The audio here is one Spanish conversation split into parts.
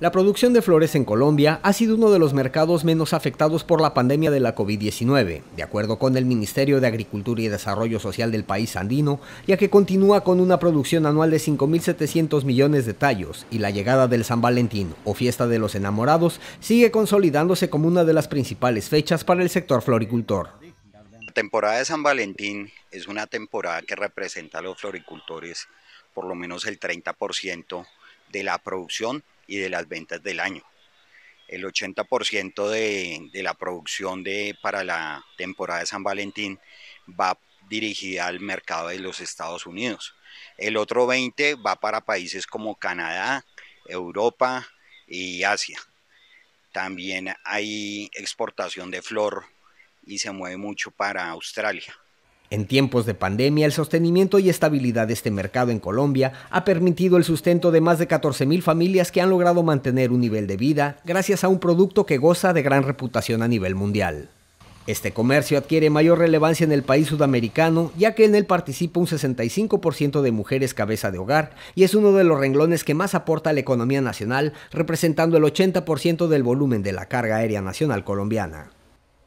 La producción de flores en Colombia ha sido uno de los mercados menos afectados por la pandemia de la COVID-19, de acuerdo con el Ministerio de Agricultura y Desarrollo Social del país andino, ya que continúa con una producción anual de 5.700 millones de tallos y la llegada del San Valentín o Fiesta de los Enamorados sigue consolidándose como una de las principales fechas para el sector floricultor. La temporada de San Valentín es una temporada que representa a los floricultores por lo menos el 30% de la producción y de las ventas del año. El 80% de, de, la producción de, para la temporada de San Valentín va dirigida al mercado de los Estados Unidos. El otro 20% va para países como Canadá, Europa y Asia. También hay exportación de flor y se mueve mucho para Australia. En tiempos de pandemia, el sostenimiento y estabilidad de este mercado en Colombia ha permitido el sustento de más de 14.000 familias que han logrado mantener un nivel de vida gracias a un producto que goza de gran reputación a nivel mundial. Este comercio adquiere mayor relevancia en el país sudamericano, ya que en él participa un 65% de mujeres cabeza de hogar y es uno de los renglones que más aporta a la economía nacional, representando el 80% del volumen de la carga aérea nacional colombiana.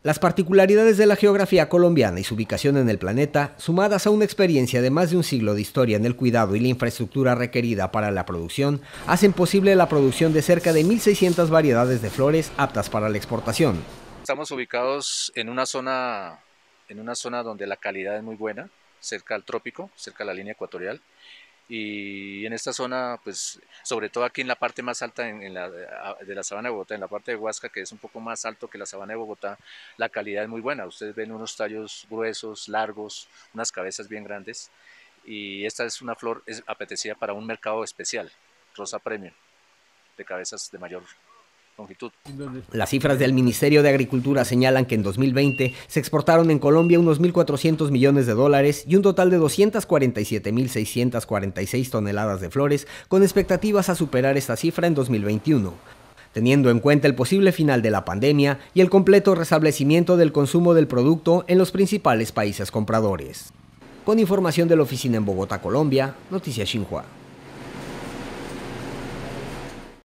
Las particularidades de la geografía colombiana y su ubicación en el planeta, sumadas a una experiencia de más de un siglo de historia en el cuidado y la infraestructura requerida para la producción, hacen posible la producción de cerca de 1.600 variedades de flores aptas para la exportación. Estamos ubicados en una zona, en una zona donde la calidad es muy buena, cerca al trópico, cerca a la línea ecuatorial, y en esta zona, pues sobre todo aquí en la parte más alta de la sabana de Bogotá, en la parte de Huasca, que es un poco más alto que la sabana de Bogotá, la calidad es muy buena. Ustedes ven unos tallos gruesos, largos, unas cabezas bien grandes y esta es una flor es apetecida para un mercado especial, Rosa Premium, de cabezas de mayor las cifras del Ministerio de Agricultura señalan que en 2020 se exportaron en Colombia unos 1.400 millones de dólares y un total de 247.646 toneladas de flores, con expectativas a superar esta cifra en 2021 teniendo en cuenta el posible final de la pandemia y el completo restablecimiento del consumo del producto en los principales países compradores. Con información de la oficina en Bogotá, Colombia, Noticias Xinhua.